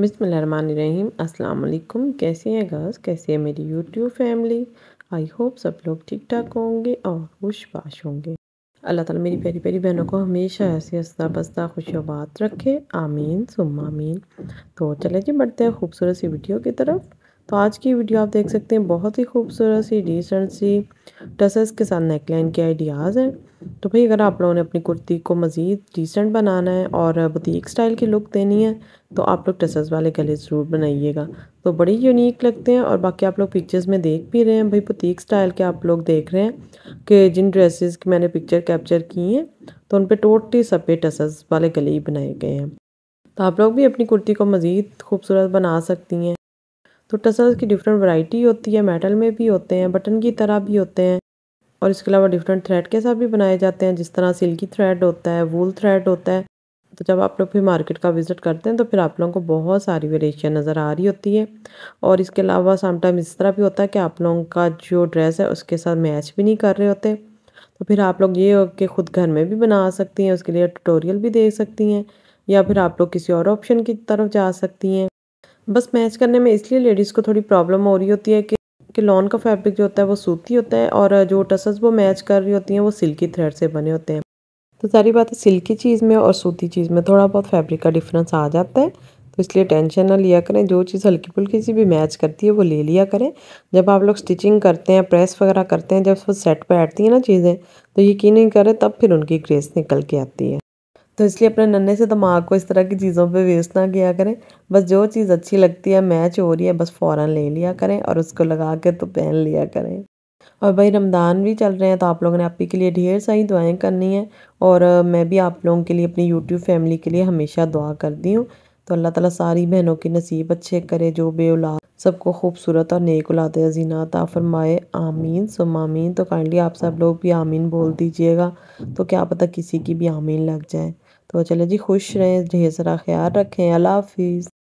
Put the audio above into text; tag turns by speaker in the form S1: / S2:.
S1: बिसमीम अस्सलाम कैसे हैं गर्ल्स कैसे है मेरी यूट्यूब फैमिली आई होप सब लोग ठीक ठाक होंगे और खुश पाश होंगे अल्लाह ताला मेरी प्यारी प्यारी बहनों को हमेशा ऐसे हंसता बसता खुशबात रखे आमीन सुम आमीन तो चले जी बढ़ते हैं खूबसूरत सी वीडियो की तरफ तो आज की वीडियो आप देख सकते हैं बहुत ही खूबसूरत सी डिसेंट सी टसेस के साथ नेकलाइन के आइडियाज़ हैं तो भाई अगर आप लोगों ने अपनी कुर्ती को मज़ीद डिसेंट बनाना है और बुटीक स्टाइल की लुक देनी है तो आप लोग टसल्स वाले गले ज़रूर बनाइएगा तो बड़ी यूनिक लगते हैं और बाकी आप लोग पिक्चर्स में देख भी रहे हैं भाई बुटीक स्टाइल के आप लोग देख रहे हैं कि जिन ड्रेसेस की मैंने पिक्चर कैप्चर की हैं तो उन पर टोटली सब पे टसल्स वाले गले ही बनाए गए हैं तो आप लोग भी अपनी कुर्ती को मज़ीद खूबसूरत बना सकती हैं तो टसल्स की डिफरेंट वैरायटी होती है मेटल में भी होते हैं बटन की तरह भी होते हैं और इसके अलावा डिफरेंट थ्रेड के साथ भी बनाए जाते हैं जिस तरह सिल्की थ्रेड होता है वूल थ्रेड होता है तो जब आप लोग फिर मार्केट का विज़िट करते हैं तो फिर आप लोगों को बहुत सारी वेरिएशन नज़र आ रही होती है और इसके अलावा समटाइम इस तरह भी होता है कि आप लोगों का जो ड्रेस है उसके साथ मैच भी नहीं कर रहे होते तो फिर आप लोग ये कि खुद घर में भी बना सकती हैं उसके लिए ट्यूटोरियल भी देख सकती हैं या फिर आप लोग किसी और ऑप्शन की तरफ जा सकती हैं बस मैच करने में इसलिए लेडीज़ को थोड़ी प्रॉब्लम हो रही होती है कि कि लॉन का फैब्रिक जो होता है वो सूती होता है और जो टसल्स वो मैच कर रही होती हैं वो सिल्की थ्रेड से बने होते हैं तो सारी बात है सिल्की चीज़ में और सूती चीज़ में थोड़ा बहुत फैब्रिक का डिफरेंस आ जाता है तो इसलिए टेंशन ना लिया करें जो चीज़ हल्की फुल्की सी भी मैच करती है वो ले लिया करें जब आप लोग स्टिचिंग करते हैं प्रेस वगैरह करते हैं जब उसको सेट पर बैठती है ना चीज़ें तो यकीन नहीं करें तब फिर उनकी ग्रेस निकल के आती है तो इसलिए अपने नन्हे से दिमाग को इस तरह की चीज़ों पे वेस्ट ना किया करें बस जो चीज़ अच्छी लगती है मैच हो रही है बस फ़ौर ले लिया करें और उसको लगा के तो पहन लिया करें और भाई रमज़ान भी चल रहे हैं तो आप लोगों ने आप के लिए ढेर सारी दुआएं करनी है और मैं भी आप लोगों के लिए अपनी यूट्यूब फैमिली के लिए हमेशा दुआ करती हूँ तो अल्लाह ताला सारी बहनों के नसीब अच्छे करे जो बे औलाद सबको खूबसूरत और नेक औलाद अजीना ता फरमाए आमीन सुम आमीन तो काइंडली आप सब लोग भी आमीन बोल दीजिएगा तो क्या पता किसी की भी आमीन लग जाए तो चले जी खुश रहें ढेर सारा ख्याल रखें अल्लाह हाफिज़